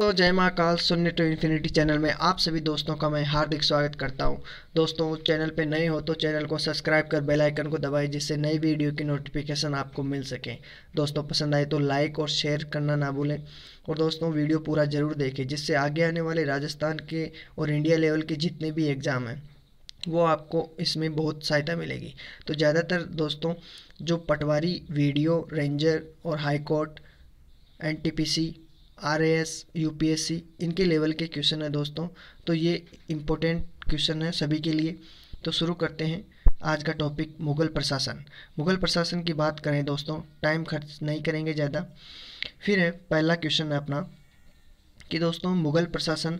तो जय Mahakal Shunya to infinity channel में आप सभी दोस्तों का मैं हार्दिक स्वागत करता हूँ दोस्तों चैनल पर नए हो तो चैनल को सब्सक्राइब कर बेल आइकन को दबाएं जिससे नई वीडियो की नोटिफिकेशन आपको मिल सके दोस्तों पसंद आए तो लाइक और शेयर करना ना भूलें और दोस्तों वीडियो पूरा ज़रूर देखें जिससे आगे आने वाले राजस्थान के और इंडिया लेवल के जितने भी एग्ज़ाम हैं वो आपको इसमें बहुत सहायता मिलेगी तो ज़्यादातर दोस्तों जो पटवारी वीडियो रेंजर और T P C R S U P S C इनके लेवल के क्वेश्चन हैं दोस्तों तो ये इम्पोर्टेंट क्वेश्चन है सभी के लिए तो शुरू करते हैं आज का टॉपिक मुग़ल प्रशासन मुग़ल प्रशासन की बात करें दोस्तों टाइम खर्च नहीं करेंगे ज़्यादा फिर है पहला क्वेश्चन है अपना कि दोस्तों मुग़ल प्रशासन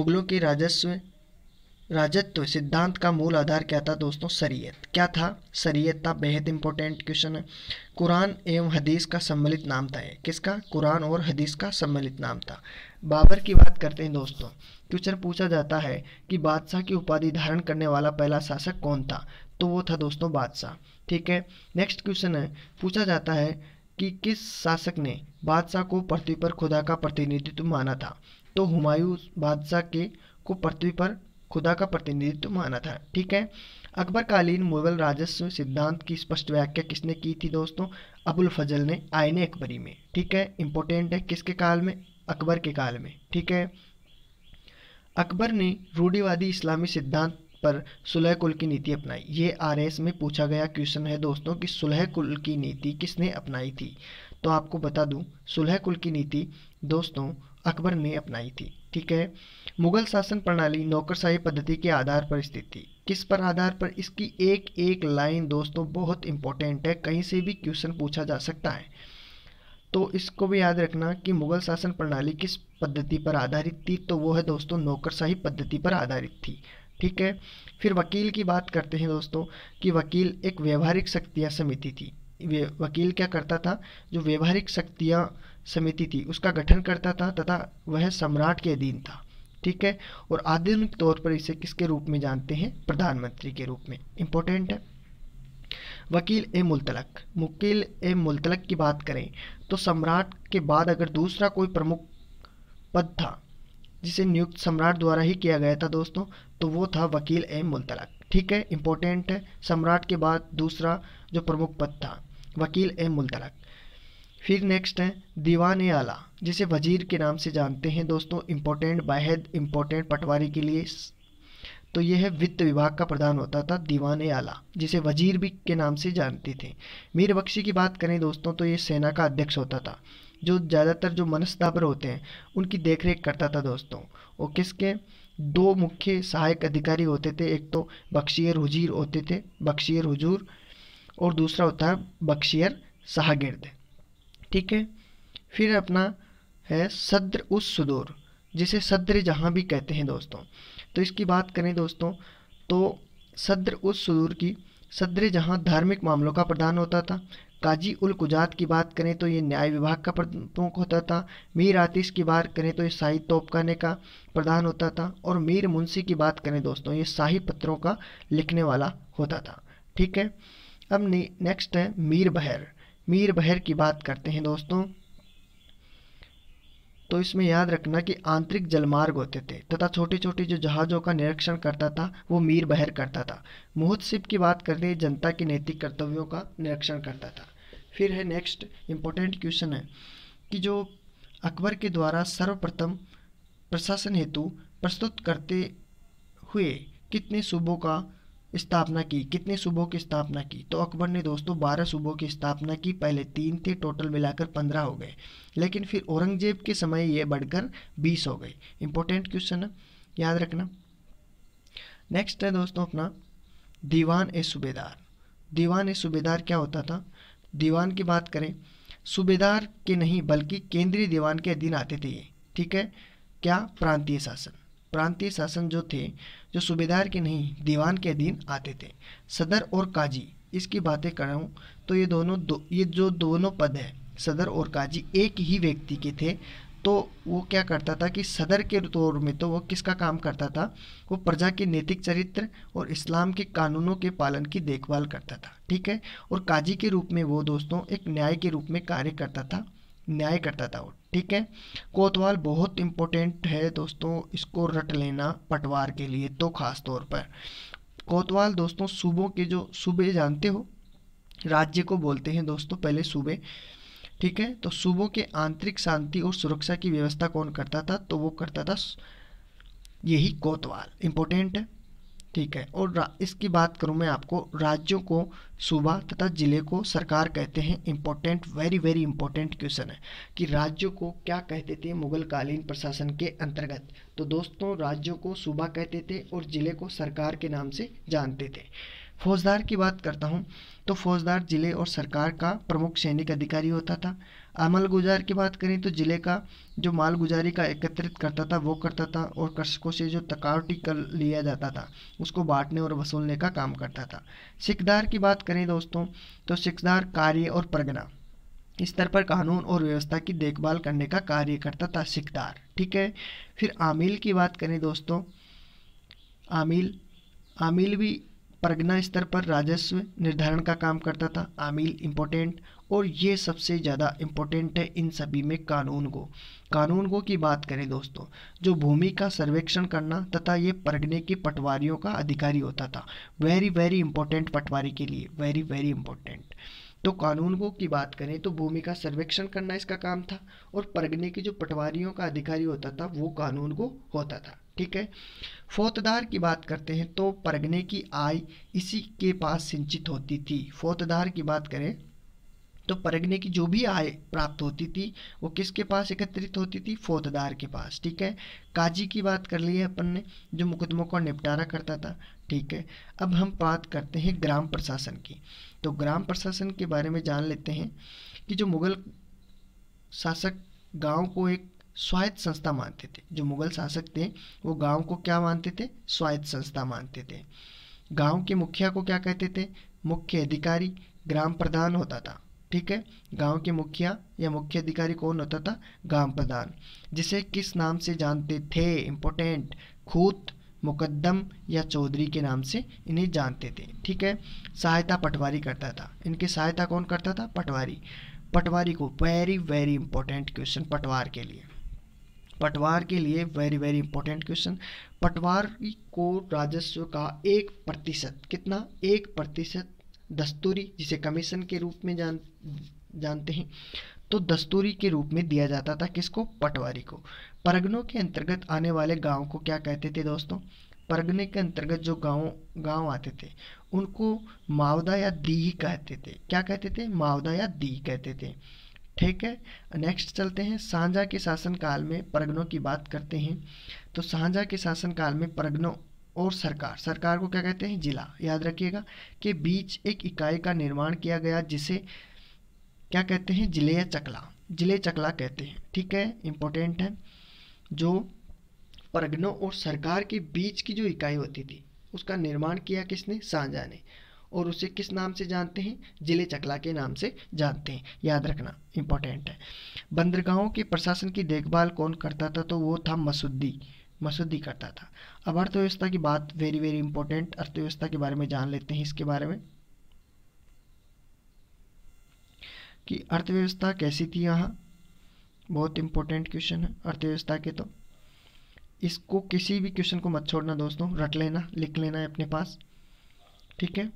मुग़लों के राजस्व राजत्व सिद्धांत का मूल आधार क्या था दोस्तों शरीयत क्या था शरीयत था बेहद इंपॉर्टेंट क्वेश्चन है कुरान एवं हदीस का सम्मिलित नाम था ये किसका कुरान और हदीस का सम्मिलित नाम था बाबर की बात करते हैं दोस्तों क्वेश्चन पूछा जाता है कि बादशाह की उपाधि धारण करने वाला पहला शासक कौन था तो वो था दोस्तों बादशाह ठीक है नेक्स्ट क्वेश्चन है पूछा जाता है कि किस शासक ने बादशाह को पृथ्वी पर खुदा का प्रतिनिधित्व माना था तो हुमायूं बादशाह के को पृथ्वी पर खुदा का प्रतिनिधित्व माना था ठीक है अकबरकालीन मुगल राजस्व सिद्धांत की स्पष्ट व्याख्या किसने की थी दोस्तों अबुल फजल ने आयने अकबरी में ठीक है इंपॉर्टेंट है किसके काल में अकबर के काल में ठीक है अकबर ने रूढ़ीवादी इस्लामी सिद्धांत पर सुलह कुल की नीति अपनाई ये आर में पूछा गया क्वेश्चन है दोस्तों कि सुलह कुल की नीति किसने अपनाई थी तो आपको बता दूं सुलह कुल की नीति दोस्तों अकबर ने अपनाई थी ठीक है मुगल शासन प्रणाली नौकरशाही पद्धति के आधार पर स्थित थी किस पर आधार पर इसकी एक एक लाइन दोस्तों बहुत इंपॉर्टेंट है कहीं से भी क्वेश्चन पूछा जा सकता है तो इसको भी याद रखना कि मुगल शासन प्रणाली किस पद्धति पर आधारित थी तो वो है दोस्तों नौकरशाही पद्धति पर आधारित थी ठीक है फिर वकील की बात करते हैं दोस्तों कि वकील एक व्यवहारिक शक्तियाँ समिति थी वकील क्या करता था जो व्यवहारिक शक्तियाँ समिति थी उसका गठन करता था तथा वह सम्राट के अधीन था ठीक है और आधुनिक तौर पर इसे किसके रूप में जानते हैं प्रधानमंत्री के रूप में इम्पोर्टेंट है वकील ए मुलतलक वकील ए मुलतलक की बात करें तो सम्राट के बाद अगर दूसरा कोई प्रमुख पद था जिसे नियुक्त सम्राट द्वारा ही किया गया था दोस्तों तो वो था वकील ए मुलतलक ठीक है इंपॉर्टेंट है सम्राट के बाद दूसरा जो प्रमुख पद था वकील ए मुलतलक फिर नेक्स्ट है दीवान आला जिसे वजीर के नाम से जानते हैं दोस्तों इम्पोर्टेंट बाहद इम्पोर्टेंट पटवारी के लिए तो यह है वित्त विभाग का प्रधान होता था दीवान आला जिसे वजीर भी के नाम से जानते थे मीर बख्शी की बात करें दोस्तों तो ये सेना का अध्यक्ष होता था जो ज़्यादातर जो मनस्ताबर होते हैं उनकी देखरेख करता था दोस्तों वो किसके दो मुख्य सहायक अधिकारी होते थे एक तो बख्शियर हुजीर होते थे बख्शियर हुजूर और दूसरा होता है बख्शियर शाहगिर्द ठीक है फिर अपना है सद्र उस सुदूर जिसे सद्र जहाँ भी कहते हैं दोस्तों तो इसकी बात करें दोस्तों तो सद्र उस सुदूर की सद्र जहाँ धार्मिक मामलों का प्रधान होता था काजी उल कुजात की बात करें तो ये न्याय विभाग का प्रमुख होता था मीर आतिश की बात करें तो ये शाही तोपकाने का प्रधान होता था और मीर मुंशी की बात करें दोस्तों ये शाही पत्रों का लिखने वाला होता था ठीक है अब नेक्स्ट है मीर बहर मीर बहर की बात करते हैं दोस्तों तो इसमें याद रखना कि आंतरिक जलमार्ग होते थे तथा छोटे छोटे जो जहाज़ों का निरीक्षण करता था वो मीर बहर करता था मुहतसिब की बात करते हैं जनता के नैतिक कर्तव्यों का निरीक्षण करता था फिर है नेक्स्ट इम्पोर्टेंट क्वेश्चन है कि जो अकबर के द्वारा सर्वप्रथम प्रशासन हेतु प्रस्तुत करते हुए कितने सूबों का स्थापना की कितने सूबों की स्थापना की तो अकबर ने दोस्तों बारह सूबों की स्थापना की पहले तीन थे टोटल मिलाकर पंद्रह हो गए लेकिन फिर औरंगजेब के समय ये बढ़कर बीस हो गए इंपॉर्टेंट क्वेश्चन है याद रखना नेक्स्ट है दोस्तों अपना दीवान ए सूबेदार दीवान ए सूबेदार क्या होता था दीवान की बात करें सूबेदार के नहीं बल्कि केंद्रीय दीवान के अधीन आते थे ये ठीक है क्या प्रांतीय शासन प्रांतीय शासन जो थे जो सूबेदार के नहीं दीवान के अधीन आते थे सदर और काजी इसकी बातें कर हूँ तो ये दोनों दो ये जो दोनों पद हैं सदर और काजी एक ही व्यक्ति के थे तो वो क्या करता था कि सदर के तौर में तो वो किसका काम करता था वो प्रजा के नैतिक चरित्र और इस्लाम के कानूनों के पालन की देखभाल करता था ठीक है और काजी के रूप में वो दोस्तों एक न्याय के रूप में कार्य करता था न्याय करता था वो ठीक है कोतवाल बहुत इम्पोर्टेंट है दोस्तों इसको रट लेना पटवार के लिए तो ख़ास तौर पर कोतवाल दोस्तों सूबों के जो सूबे जानते हो राज्य को बोलते हैं दोस्तों पहले सूबे ठीक है तो सूबों के आंतरिक शांति और सुरक्षा की व्यवस्था कौन करता था तो वो करता था यही कोतवाल इम्पोर्टेंट है ठीक है और इसकी बात करूँ मैं आपको राज्यों को सूबा तथा ज़िले को सरकार कहते हैं important very very important question है कि राज्यों को क्या कहते थे मुगल कालीन प्रशासन के अंतर्गत तो दोस्तों राज्यों को सूबा कहते थे और ज़िले को सरकार के नाम से जानते थे फौजदार की बात करता हूँ तो फौजदार ज़िले और सरकार का प्रमुख सैनिक अधिकारी होता था आमल गुजार की बात करें तो ज़िले का जो माल गुजारी का एकत्रित करता था वो करता था और कृषकों से जो तकावटी कर लिया जाता था उसको बांटने और वसूलने का काम करता था सिकदार की बात करें दोस्तों तो सिकदार कार्य और प्रगना स्तर पर कानून और व्यवस्था की देखभाल करने का कार्य करता था सिकदार ठीक है फिर आमिल की बात करें दोस्तों आमिल आमिल भी परगना स्तर पर राजस्व निर्धारण का काम करता था आमिल इम्पोर्टेंट और ये सबसे ज़्यादा इम्पोर्टेंट है इन सभी में कानून को कानून को की बात करें दोस्तों जो भूमि का सर्वेक्षण करना तथा ये परगने के पटवारियों का अधिकारी होता था वेरी वेरी इंपॉर्टेंट पटवारी के लिए वेरी वेरी इंपॉर्टेंट तो कानून को की बात करें तो भूमि का सर्वेक्षण करना इसका काम था और परगने के जो पटवारियों का अधिकारी होता था वो कानून को होता था ठीक है फोतदार की बात करते हैं तो परगने की आय इसी के पास सिंचित होती थी फोतदार की बात करें तो परगने की जो भी आय प्राप्त होती थी वो किसके पास एकत्रित होती थी फोतदार के पास ठीक है काजी की बात कर ली है अपन ने जो मुकदमों का निपटारा करता था ठीक है अब हम बात करते हैं ग्राम प्रशासन की तो ग्राम प्रशासन के बारे में जान लेते हैं कि जो मुगल शासक गांव को एक स्वायत्त संस्था मानते थे जो मुगल शासक थे वो गांव को क्या मानते थे स्वायत्त संस्था मानते थे गांव के मुखिया को क्या कहते थे मुख्य अधिकारी ग्राम प्रधान होता था ठीक है गांव के मुखिया या मुख्य अधिकारी कौन होता था ग्राम प्रधान जिसे किस नाम से जानते थे इम्पोर्टेंट खूत मुकदम या चौधरी के नाम से इन्हें जानते थे ठीक है सहायता पटवारी करता था इनकी सहायता कौन करता था पटवारी पटवारी को वेरी वेरी इंपॉर्टेंट क्वेश्चन पटवार के लिए पटवार के लिए वेरी वेरी इंपॉर्टेंट क्वेश्चन पटवार को राजस्व का एक प्रतिशत कितना एक प्रतिशत दस्तूरी जिसे कमीशन के रूप में जान जानते हैं तो दस्तूरी के रूप में दिया जाता था किसको पटवारी को परगनों के अंतर्गत आने वाले गाँव को क्या कहते थे दोस्तों परगने के अंतर्गत जो गांव गांव आते थे उनको मावदा या दी कहते थे क्या कहते थे मावदा या दी कहते थे ठीक है नेक्स्ट चलते हैं सांझा के शासनकाल में परगनों की बात करते हैं तो सांझा के शासनकाल में परगनों और सरकार सरकार को क्या कहते हैं जिला याद रखिएगा कि बीच एक इकाई का निर्माण किया गया जिसे क्या कहते हैं जिले या चकला जिले चकला कहते हैं ठीक है इम्पोर्टेंट है जो परगनों और सरकार के बीच की जो इकाई होती थी उसका निर्माण किया किसने सांझा ने और उसे किस नाम से जानते हैं जिले चकला के नाम से जानते हैं याद रखना इम्पोर्टेंट है बंदरगाहों के प्रशासन की देखभाल कौन करता था तो वो था मसुद्दी मसुद्दी करता था अब अर्थव्यवस्था की बात वेरी वेरी इंपॉर्टेंट अर्थव्यवस्था के बारे में जान लेते हैं इसके बारे में कि अर्थव्यवस्था कैसी थी यहाँ बहुत इंपॉर्टेंट क्वेश्चन है अर्थव्यवस्था के तो इसको किसी भी क्वेश्चन को मत छोड़ना दोस्तों रट लेना लिख लेना है अपने पास ठीक है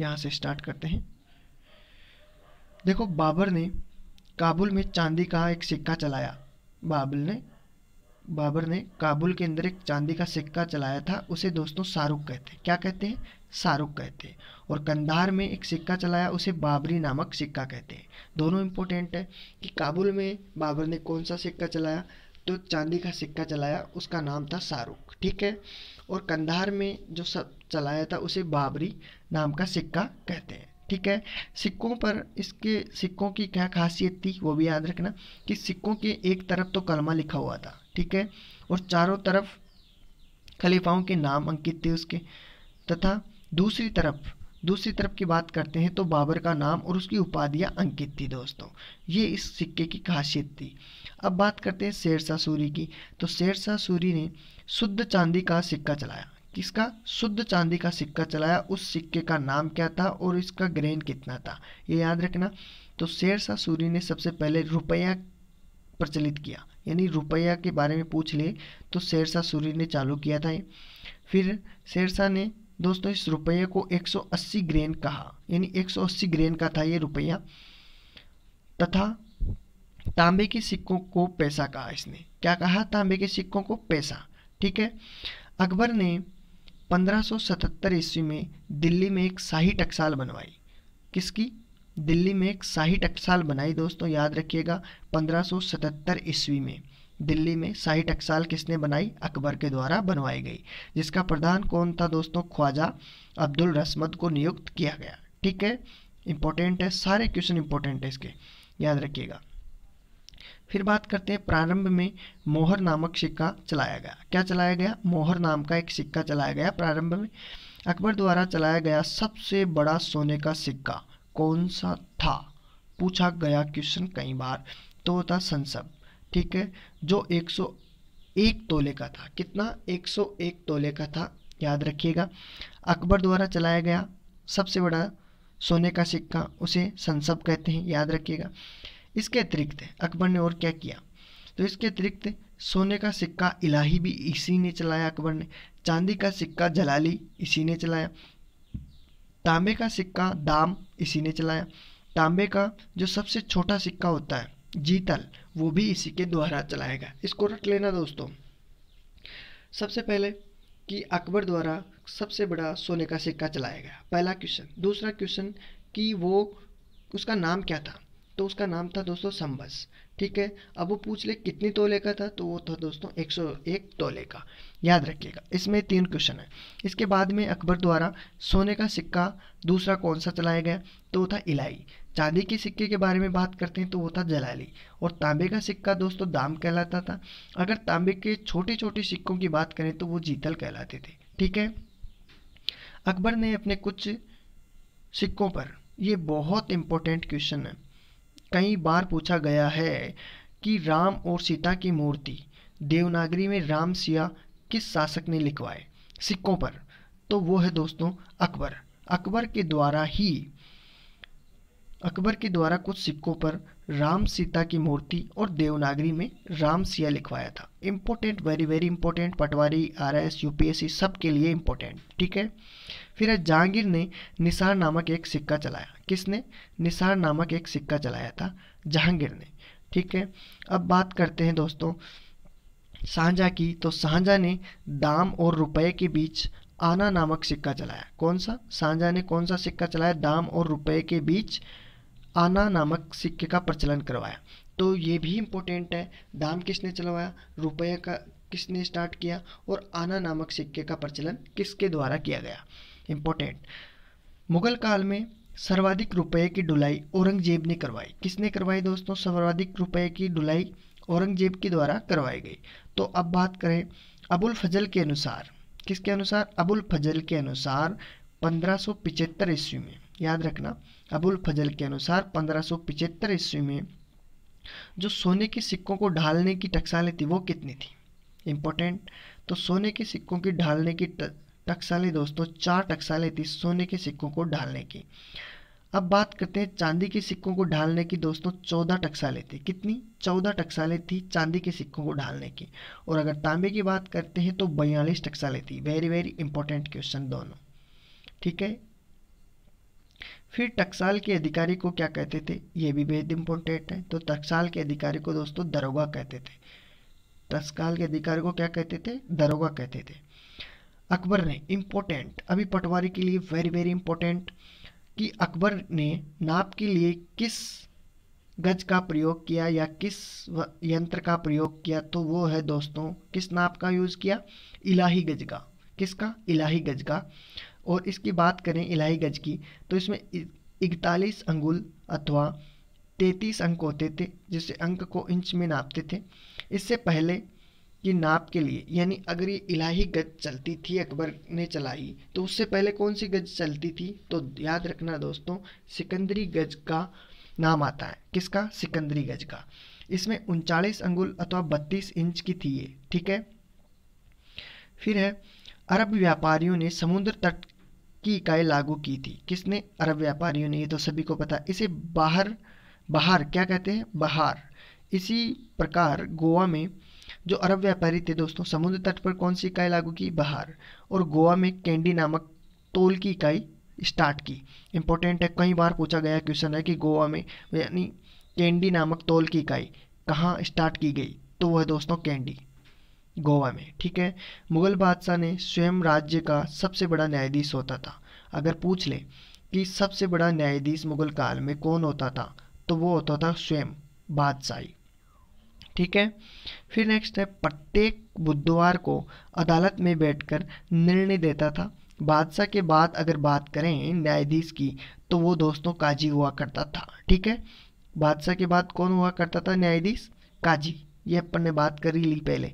यहाँ से स्टार्ट करते हैं देखो बाबर ने काबुल में चांदी का एक सिक्का चलाया बाबुल ने बाबर ने काबुल के अंदर एक चांदी का सिक्का चलाया था उसे दोस्तों शाहरुख कहते हैं क्या कहते हैं शाहरुख कहते हैं और कंधार में एक सिक्का चलाया उसे बाबरी नामक सिक्का कहते हैं दोनों इम्पोर्टेंट है कि काबुल में बाबर ने कौन सा सिक्का चलाया तो चांदी का सिक्का चलाया उसका नाम था शाहरुख ठीक है और कंधार में जो सब चलाया था उसे बाबरी नाम का सिक्का कहते हैं ठीक है सिक्कों पर इसके सिक्कों की क्या खासियत थी वो भी याद रखना कि सिक्कों के एक तरफ तो कलमा लिखा हुआ था ठीक है और चारों तरफ खलीफाओं के नाम अंकित थे उसके तथा दूसरी तरफ दूसरी तरफ की बात करते हैं तो बाबर का नाम और उसकी उपाधियाँ अंकित थी दोस्तों ये इस सिक्के की खासियत थी अब बात करते हैं शेरशाह सूरी की तो शेरशाह सूरी ने शुद्ध चांदी का सिक्का चलाया किसका शुद्ध चांदी का सिक्का चलाया उस सिक्के का नाम क्या था और इसका ग्रेन कितना था ये याद रखना तो शेरशाह सूरी ने सबसे पहले रुपया प्रचलित किया यानी रुपया के बारे में पूछ ले तो शेरशाह सूरी ने चालू किया था फिर शेरशाह ने दोस्तों इस रुपये को 180 ग्रेन कहा यानी 180 ग्रेन का था ये रुपया तथा तांबे के सिक्कों को पैसा कहा इसने क्या कहा तांबे के सिक्कों को पैसा ठीक है अकबर ने 1577 ईस्वी में दिल्ली में एक शाही टकसाल बनवाई किसकी दिल्ली में एक शाही टकसाल बनाई दोस्तों याद रखिएगा 1577 ईस्वी में दिल्ली में शाही टकसाल किसने बनाई अकबर के द्वारा बनवाई गई जिसका प्रधान कौन था दोस्तों ख्वाजा अब्दुल रसमत को नियुक्त किया गया ठीक है इंपॉर्टेंट है सारे क्वेश्चन इंपॉर्टेंट है इसके याद रखिएगा फिर बात करते हैं प्रारंभ में मोहर नामक सिक्का चलाया गया क्या चलाया गया मोहर नाम का एक सिक्का चलाया गया प्रारंभ में अकबर द्वारा चलाया गया सबसे बड़ा सोने का सिक्का कौन सा था पूछा गया क्वेश्चन कई बार तो था संसद ठीक है जो 101 तोले का था कितना 101 तोले का था याद रखिएगा अकबर द्वारा चलाया गया सबसे बड़ा सोने का सिक्का उसे संसद कहते हैं याद रखिएगा इसके अतिरिक्त अकबर ने और क्या किया तो इसके अतिरिक्त सोने का सिक्का इलाही भी इसी ने चलाया अकबर ने चांदी का सिक्का जलाली इसी ने चलाया तांबे का सिक्का दाम इसी ने चलाया तांबे का जो सबसे छोटा सिक्का होता है जीतल वो भी इसी के द्वारा चलाएगा इसको रट लेना दोस्तों सबसे पहले कि अकबर द्वारा सबसे बड़ा सोने का सिक्का चलाया गया पहला क्वेश्चन दूसरा क्वेश्चन कि वो उसका नाम क्या था तो उसका नाम था दोस्तों संबस ठीक है अब वो पूछ ले कितनी तोले का था तो वो था दोस्तों 101 तोले का याद रखिएगा इसमें तीन क्वेश्चन है इसके बाद में अकबर द्वारा सोने का सिक्का दूसरा कौन सा चलाया गया तो वो था इलाई चांदी के सिक्के के बारे में बात करते हैं तो वो था जलाली और तांबे का सिक्का दोस्तों दाम कहलाता था अगर तांबे के छोटे छोटे सिक्कों की बात करें तो वो जीतल कहलाते थे ठीक है अकबर ने अपने कुछ सिक्कों पर ये बहुत इंपॉर्टेंट क्वेश्चन है कई बार पूछा गया है कि राम और सीता की मूर्ति देवनागरी में राम सिया किस शासक ने लिखवाए सिक्कों पर तो वो है दोस्तों अकबर अकबर के द्वारा ही अकबर के द्वारा कुछ सिक्कों पर राम सीता की मूर्ति और देवनागरी में राम सिया लिखवाया था important very very important patwari R S UPSC सब के लिए इम्पोर्टेंट ठीक है फिर जहांगीर ने निसार नामक एक सिक्का चलाया किसने निसार नामक एक सिक्का चलाया था जहांगीर ने ठीक है अब बात करते हैं दोस्तों साझा की तो साझा ने दाम और रुपये के बीच आना नामक सिक्का चलाया कौन सा साझा ने कौन सा सिक्का चलाया दाम और रुपये के बीच आना नामक सिक्के का प्रचलन करवाया तो ये भी इम्पोर्टेंट है दाम किसने चलवाया रुपये का किसने स्टार्ट किया और आना नामक सिक्के का प्रचलन किसके द्वारा किया गया इम्पोर्टेंट मुगल काल में सर्वाधिक रुपये की डुलाई औरंगजेब ने करवाई किसने करवाई दोस्तों सर्वाधिक रुपये की डुलाई औरंगजेब के द्वारा करवाई गई तो अब बात करें अबुल फजल के अनुसार किसके अनुसार अबुल फजल के अनुसार पंद्रह ईस्वी में याद रखना अबुल फजल के अनुसार पंद्रह सौ पिचहत्तर ईस्वी में जो सोने के सिक्कों को ढालने की टकसालें थी वो कितनी थी इम्पोर्टेंट तो सोने के सिक्कों की ढालने की टकसालें दोस्तों चार टकसालें थी सोने के सिक्कों को ढालने की अब बात करते हैं चांदी के सिक्कों को ढालने की दोस्तों चौदह टकसालें थी कितनी चौदह टकसालें थी चांदी के सिक्कों को ढालने की और अगर तांबे की बात करते हैं तो बयालीस टकसालें थी वेरी वेरी इंपॉर्टेंट क्वेश्चन दोनों ठीक है फिर टकसाल के अधिकारी को क्या कहते थे ये भी बेहद इंपॉर्टेंट है तो टकसाल के अधिकारी को दोस्तों दरोगा कहते थे टकसाल के अधिकारी को क्या कहते थे दरोगा कहते थे अकबर ने इम्पोर्टेंट अभी पटवारी के लिए वेरी वेरी इंपॉर्टेंट कि अकबर ने नाप के लिए किस गज का प्रयोग किया या किस यंत्र का प्रयोग किया तो वो है दोस्तों किस नाप का यूज़ किया इलाही गज का किसका इलाही गज का और इसकी बात करें इलाही गज की तो इसमें इकतालीस अंगुल अथवा तैतीस अंक होते थे जिससे अंक को इंच में नापते थे इससे पहले की नाप के लिए यानी अगर ये इलाही गज चलती थी अकबर ने चलाई तो उससे पहले कौन सी गज चलती थी तो याद रखना दोस्तों सिकंदरी गज का नाम आता है किसका सिकंदरी गज का इसमें उनचालीस अंगुल अथवा बत्तीस इंच की थी ये ठीक है फिर है अरब व्यापारियों ने समुद्र तट की इकाई लागू की थी किसने अरब व्यापारियों ने ये तो सभी को पता इसे बाहर बाहर क्या कहते हैं बाहर इसी प्रकार गोवा में जो अरब व्यापारी थे दोस्तों समुद्र तट पर कौन सी इकाई लागू की बाहर और गोवा में कैंडी नामक तोल की इकाई स्टार्ट की इम्पोर्टेंट है कई बार पूछा गया क्वेश्चन है कि गोवा में यानी कैंडी नामक तोल की इकाई कहाँ स्टार्ट की गई तो वह दोस्तों कैंडी गोवा में ठीक है मुगल बादशाह ने स्वयं राज्य का सबसे बड़ा न्यायाधीश होता था अगर पूछ ले कि सबसे बड़ा न्यायाधीश मुगल काल में कौन होता था तो वो होता था स्वयं बादशाही ठीक है फिर नेक्स्ट है प्रत्येक बुधवार को अदालत में बैठकर निर्णय देता था बादशाह के बाद अगर बात करें न्यायाधीश की तो वो दोस्तों काजी हुआ करता था ठीक है बादशाह के बाद कौन हुआ करता था न्यायाधीश काजी ये अपन ने बात करी ली पहले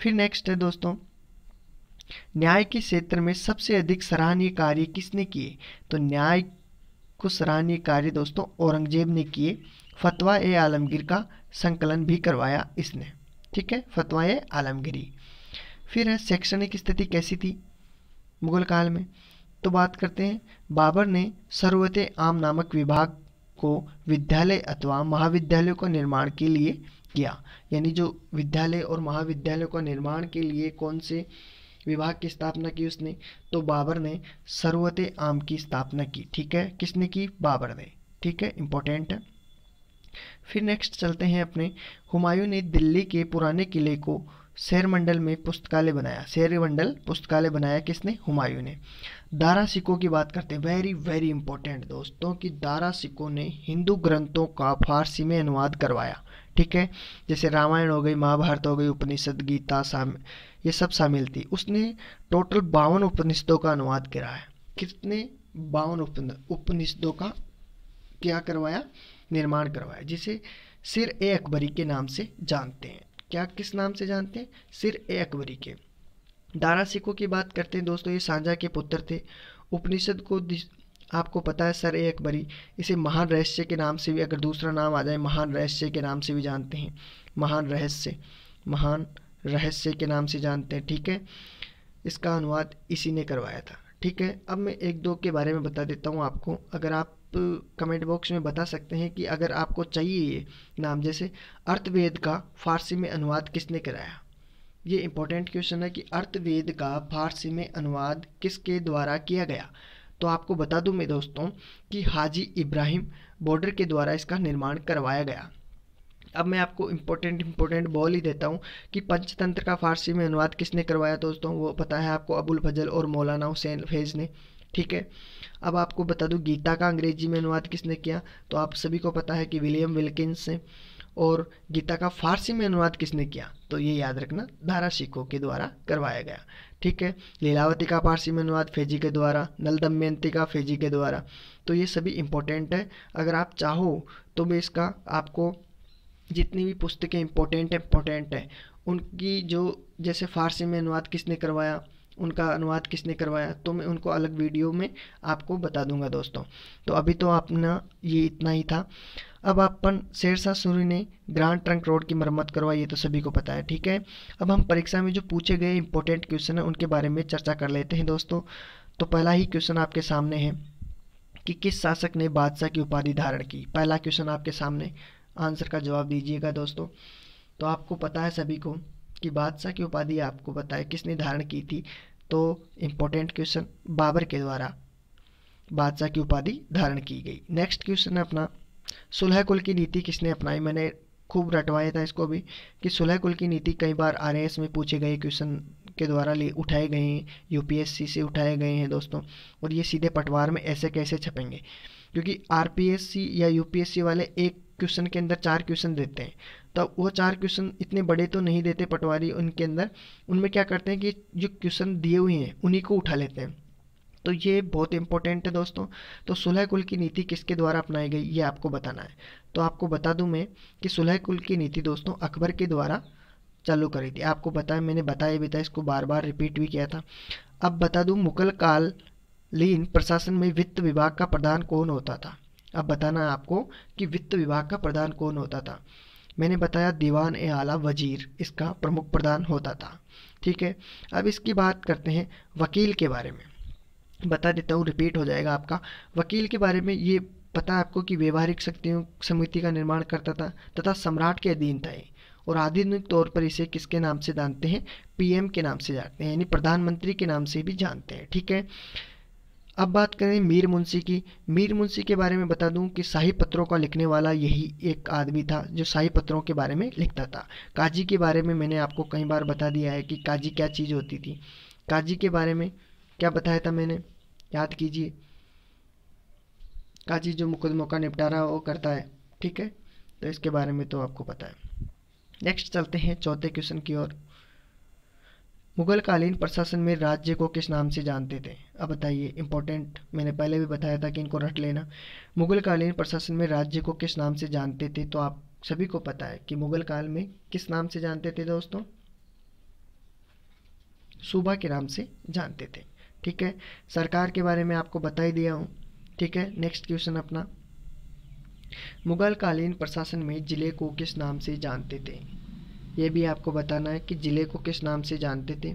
फिर नेक्स्ट है दोस्तों न्याय के क्षेत्र में सबसे अधिक सराहनीय कार्य किसने किए तो न्याय को सराहनीय कार्य दोस्तों औरंगजेब ने किए फतवा ए आलमगीर का संकलन भी करवाया इसने ठीक है फतवा ए आलमगिरी फिर है शैक्षणिक स्थिति कैसी थी मुगल काल में तो बात करते हैं बाबर ने सर्वते आम नामक विभाग को विद्यालय अथवा महाविद्यालयों का निर्माण के लिए किया यानी जो विद्यालय और महाविद्यालय का निर्माण के लिए कौन से विभाग की स्थापना की उसने तो बाबर ने सर्वते आम की स्थापना की ठीक है किसने की बाबर ने ठीक है इम्पोर्टेंट है फिर नेक्स्ट चलते हैं अपने हुमायूं ने दिल्ली के पुराने किले को शेर मंडल में पुस्तकालय बनाया शेर मंडल पुस्तकालय बनाया किसने हुमायूं ने दारा सिक्कों की बात करते हैं वेरी वेरी इंपॉर्टेंट दोस्तों कि दारा सिक्कों ने हिंदू ग्रंथों का फारसी में अनुवाद करवाया ठीक है जैसे रामायण हो गई महाभारत हो गई उपनिषद गीता साम ये सब शामिल थी उसने टोटल बावन उपनिषदों का अनुवाद करा है कितने बावन उपनिषदों का क्या करवाया निर्माण करवाया जिसे सिर ए अकबरी के नाम से जानते हैं क्या किस नाम से जानते हैं सिर ए अकबरी के दारा सिखों की बात करते हैं दोस्तों ये सांझा के पुत्र थे उपनिषद को आपको पता है सर ए अकबरी इसे महान रहस्य के नाम से भी अगर दूसरा नाम आ जाए महान रहस्य के नाम से भी जानते हैं महान रहस्य महान रहस्य के नाम से जानते हैं ठीक है इसका अनुवाद इसी ने करवाया था ठीक है अब मैं एक दो के बारे में बता देता हूँ आपको अगर आप कमेंट बॉक्स में बता सकते हैं कि अगर आपको चाहिए ये नाम जैसे अर्थवेद का फारसी में अनुवाद किसने कराया ये इम्पोर्टेंट क्वेश्चन है कि अर्थवेद का फारसी में अनुवाद किसके द्वारा किया गया तो आपको बता दूं मैं दोस्तों कि हाजी इब्राहिम बॉर्डर के द्वारा इसका निर्माण करवाया गया अब मैं आपको इम्पोर्टेंट इम्पोर्टेंट बोल ही देता हूँ कि पंचतंत्र का फारसी में अनुवाद किसने करवाया दोस्तों वो पता है आपको अबुल फजल और मौलाना हुसैन फैज़ ने ठीक है अब आपको बता दूँ गीता का अंग्रेजी में अनुवाद किसने किया तो आप सभी को पता है कि विलियम विल्किंस ने और गीता का फारसी में अनुवाद किसने किया तो ये याद रखना धारा सिखों के द्वारा करवाया गया ठीक है लीलावती का में अनुवाद फेजी के द्वारा नल दमयंती का फेजी के द्वारा तो ये सभी इम्पोर्टेंट है अगर आप चाहो तो मैं इसका आपको जितनी भी पुस्तकें इम्पोर्टेंट इम्पोर्टेंट हैं उनकी जो जैसे फारसी में अनुवाद किसने करवाया उनका अनुवाद किसने करवाया तो मैं उनको अलग वीडियो में आपको बता दूंगा दोस्तों तो अभी तो अपना ये इतना ही था अब अपन शेरशाह सूरी ने ग्रांड ट्रंक रोड की मरम्मत करवाई ये तो सभी को पता है ठीक है अब हम परीक्षा में जो पूछे गए इंपॉर्टेंट क्वेश्चन हैं उनके बारे में चर्चा कर लेते हैं दोस्तों तो पहला ही क्वेश्चन आपके सामने है कि किस शासक ने बादशाह की उपाधि धारण की पहला क्वेश्चन आपके सामने आंसर का जवाब दीजिएगा दोस्तों तो आपको पता है सभी को कि बादशाह की उपाधि आपको पता है किसने धारण की थी तो इम्पोर्टेंट क्वेश्चन बाबर के द्वारा बादशाह की उपाधि धारण की गई नेक्स्ट क्वेश्चन है अपना सुलह कुल की नीति किसने अपनाई मैंने खूब रटवाया था इसको भी कि सुलह कुल की नीति कई बार आर में पूछे गए क्वेश्चन के द्वारा ले उठाए गए हैं यूपीएससी से उठाए गए हैं दोस्तों और ये सीधे पटवार में ऐसे कैसे छपेंगे क्योंकि आरपीएससी या यूपीएससी वाले एक क्वेश्चन के अंदर चार क्वेश्चन देते हैं तो वो चार क्वेश्चन इतने बड़े तो नहीं देते पटवारी उनके अंदर उनमें क्या करते हैं कि जो क्वेश्चन दिए हुए हैं उन्हीं को उठा लेते हैं तो ये बहुत इंपॉर्टेंट है दोस्तों तो सुलह कुल की नीति किसके द्वारा अपनाई गई ये आपको बताना है तो आपको बता दूं मैं कि सुलह कुल की नीति दोस्तों अकबर के द्वारा चालू करी थी आपको बताया मैंने बताया भी था इसको बार बार रिपीट भी किया था अब बता दूँ मुगल काल लीन प्रशासन में वित्त विभाग का प्रधान कौन होता था अब बताना है आपको कि वित्त विभाग का प्रधान कौन होता था मैंने बताया दीवान ए आला वजीर इसका प्रमुख प्रधान होता था ठीक है अब इसकी बात करते हैं वकील के बारे में बता देता हूँ रिपीट हो जाएगा आपका वकील के बारे में ये पता है आपको कि व्यवहारिक शक्तियों समिति का निर्माण करता था तथा सम्राट के अधीन था और आधुनिक तौर पर इसे किसके नाम से जानते हैं पीएम के नाम से जानते हैं यानी प्रधानमंत्री के नाम से भी जानते हैं ठीक है अब बात करें मीर मुंशी की मीर मुंशी के बारे में बता दूं कि शाही पत्रों का लिखने वाला यही एक आदमी था जो शाही पत्रों के बारे में लिखता था काजी के बारे में मैंने आपको कई बार बता दिया है कि काजी क्या चीज़ होती थी काजी के बारे में क्या बताया था मैंने याद कीजिए काजी जो मुकदमों का निपटारा वो करता है ठीक है तो इसके बारे में तो आपको पता है नेक्स्ट चलते हैं चौथे क्वेश्चन की ओर मुगल कालीन प्रशासन में राज्य को किस नाम से जानते थे अब बताइए इंपॉर्टेंट मैंने पहले भी बताया था कि इनको रट लेना मुगल कालीन प्रशासन में राज्य को किस नाम से जानते थे तो आप सभी को पता है कि मुगल काल में किस नाम से जानते थे दोस्तों सूबा के नाम से जानते थे ठीक है सरकार के बारे में आपको बता ही दिया हूँ ठीक है नेक्स्ट क्वेश्चन अपना मुगल कालीन प्रशासन में ज़िले को किस नाम से जानते थे ये भी आपको बताना है कि ज़िले को किस नाम से जानते थे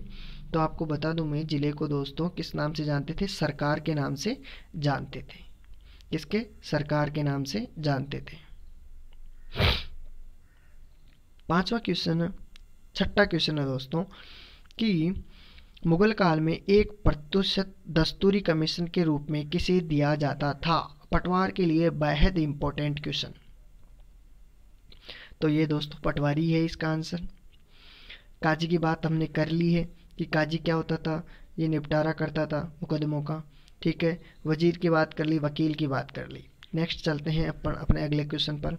तो आपको बता दूं मैं ज़िले को दोस्तों किस नाम से जानते थे सरकार के नाम से जानते थे किसके सरकार के नाम से जानते थे पांचवा क्वेश्चन है छठा क्वेश्चन है दोस्तों कि मुगल काल में एक प्रतिशत दस्तूरी कमीशन के रूप में किसे दिया जाता था पटवार के लिए बेहद इंपॉर्टेंट क्वेश्चन तो ये दोस्तों पटवारी है इसका आंसर काजी की बात हमने कर ली है कि काजी क्या होता था ये निपटारा करता था मुकदमों का ठीक है वजीर की बात कर ली वकील की बात कर ली नेक्स्ट चलते हैं अपन अपने अगले क्वेश्चन पर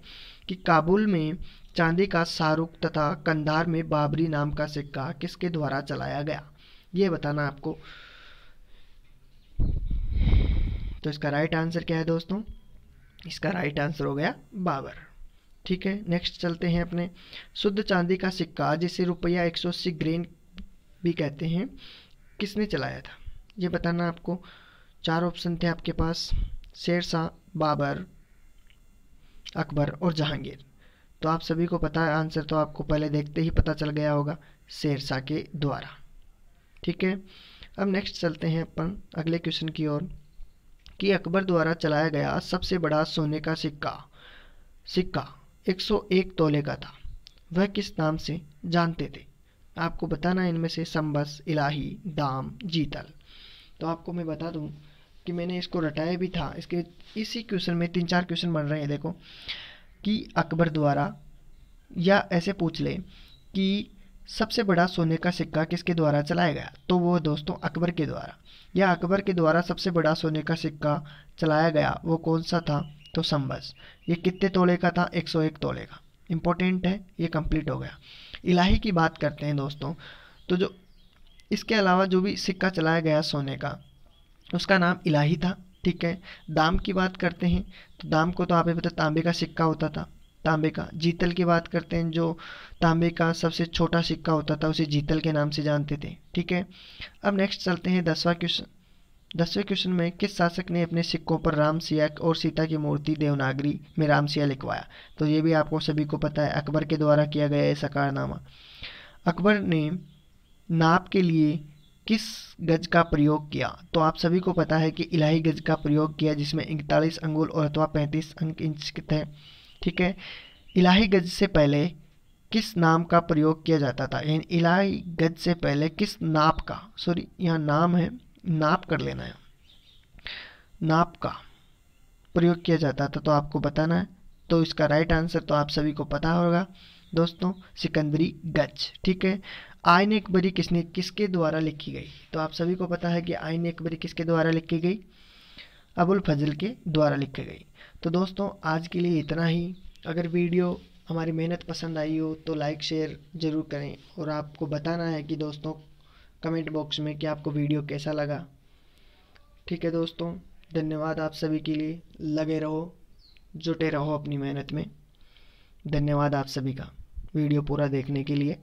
कि काबुल में चांदी का शाहरुख तथा कंधार में बाबरी नाम का सिक्का किसके द्वारा चलाया गया ये बताना आपको तो इसका राइट आंसर क्या है दोस्तों इसका राइट आंसर हो गया बाबर ठीक है नेक्स्ट चलते हैं अपने शुद्ध चांदी का सिक्का जिसे रुपया एक सौ अस्सी ग्रेन भी कहते हैं किसने चलाया था ये बताना आपको चार ऑप्शन थे आपके पास शेरशाह बाबर अकबर और जहांगीर तो आप सभी को पता है आंसर तो आपको पहले देखते ही पता चल गया होगा शेरशाह के द्वारा ठीक है अब नेक्स्ट चलते हैं अपन अगले क्वेश्चन की ओर कि अकबर द्वारा चलाया गया सबसे बड़ा सोने का सिक्का सिक्का 101 तोले का था वह किस नाम से जानते थे आपको बताना इनमें से संबस इलाही दाम जीतल तो आपको मैं बता दूं कि मैंने इसको रटाया भी था इसके इसी क्वेश्चन में तीन चार क्वेश्चन बन रहे हैं देखो कि अकबर द्वारा या ऐसे पूछ ले कि सबसे बड़ा सोने का सिक्का किसके द्वारा चलाया गया तो वो दोस्तों अकबर के द्वारा या अकबर के द्वारा सबसे बड़ा सोने का सिक्का चलाया गया वो कौन सा था तो संबस ये कितने तोले का था 101 तोले का इम्पोर्टेंट है ये कंप्लीट हो गया इलाही की बात करते हैं दोस्तों तो जो इसके अलावा जो भी सिक्का चलाया गया सोने का उसका नाम इलाही था ठीक है दाम की बात करते हैं तो दाम को तो आप पता तांबे का सिक्का होता था तांबे का जीतल की बात करते हैं जो तांबे का सबसे छोटा सिक्का होता था उसे जीतल के नाम से जानते थे ठीक है अब नेक्स्ट चलते हैं दसवा क्वेश्चन दसवें क्वेश्चन में किस शासक ने अपने सिक्कों पर राम सिया और सीता की मूर्ति देवनागरी में राम सिया लिखवाया तो ये भी आपको सभी को पता है अकबर के द्वारा किया गया ऐसा कारनामा अकबर ने नाप के लिए किस गज का प्रयोग किया तो आप सभी को पता है कि इलाही गज का प्रयोग किया जिसमें इकतालीस अंगुल और अथवा पैंतीस अंक इंच थे ठीक है इलाही गज से पहले किस नाम का प्रयोग किया जाता था यानी इलाही गज से पहले किस नाप का सॉरी यहाँ नाम है नाप कर लेना है नाप का प्रयोग किया जाता था तो आपको बताना है तो इसका राइट आंसर तो आप सभी को पता होगा दोस्तों सिकंदरी गज ठीक है आयन एकबरी किसने किसके द्वारा लिखी गई तो आप सभी को पता है कि आयन अकबरी किसके द्वारा लिखी गई अबुल फजल के द्वारा लिखी गई तो दोस्तों आज के लिए इतना ही अगर वीडियो हमारी मेहनत पसंद आई हो तो लाइक शेयर ज़रूर करें और आपको बताना है कि दोस्तों कमेंट बॉक्स में कि आपको वीडियो कैसा लगा ठीक है दोस्तों धन्यवाद आप सभी के लिए लगे रहो जुटे रहो अपनी मेहनत में धन्यवाद आप सभी का वीडियो पूरा देखने के लिए